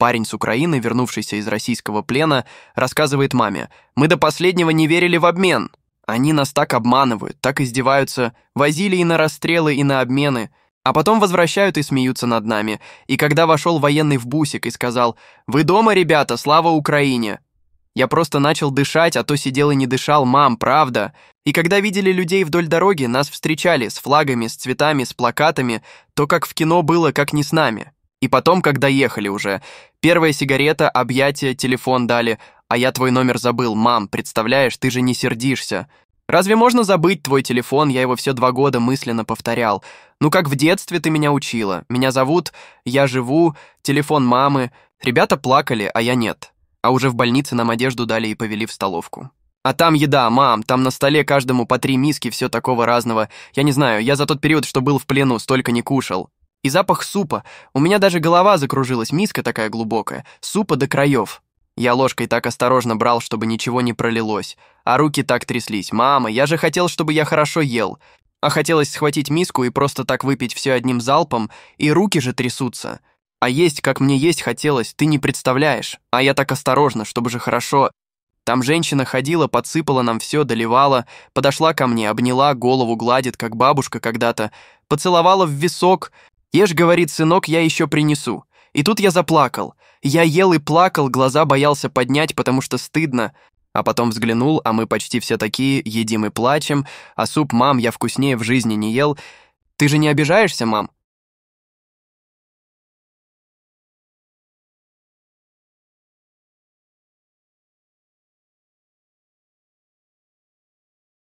Парень с Украины, вернувшийся из российского плена, рассказывает маме, «Мы до последнего не верили в обмен. Они нас так обманывают, так издеваются, возили и на расстрелы, и на обмены, а потом возвращают и смеются над нами. И когда вошел военный в бусик и сказал, «Вы дома, ребята, слава Украине!» Я просто начал дышать, а то сидел и не дышал, мам, правда. И когда видели людей вдоль дороги, нас встречали с флагами, с цветами, с плакатами, то как в кино было, как не с нами. И потом, когда ехали уже. Первая сигарета, объятие, телефон дали. А я твой номер забыл, мам, представляешь, ты же не сердишься. Разве можно забыть твой телефон? Я его все два года мысленно повторял. Ну, как в детстве ты меня учила. Меня зовут, я живу, телефон мамы. Ребята плакали, а я нет. А уже в больнице нам одежду дали и повели в столовку. А там еда, мам, там на столе каждому по три миски, все такого разного. Я не знаю, я за тот период, что был в плену, столько не кушал. И запах супа. У меня даже голова закружилась, миска такая глубокая. Супа до краев. Я ложкой так осторожно брал, чтобы ничего не пролилось. А руки так тряслись. «Мама, я же хотел, чтобы я хорошо ел». А хотелось схватить миску и просто так выпить все одним залпом, и руки же трясутся. А есть, как мне есть хотелось, ты не представляешь. А я так осторожно, чтобы же хорошо. Там женщина ходила, подсыпала нам все, доливала, подошла ко мне, обняла, голову гладит, как бабушка когда-то, поцеловала в висок, Ешь, говорит сынок, я еще принесу. И тут я заплакал. Я ел и плакал, глаза боялся поднять, потому что стыдно. А потом взглянул, а мы почти все такие, едим и плачем, а суп, мам, я вкуснее в жизни не ел. Ты же не обижаешься, мам?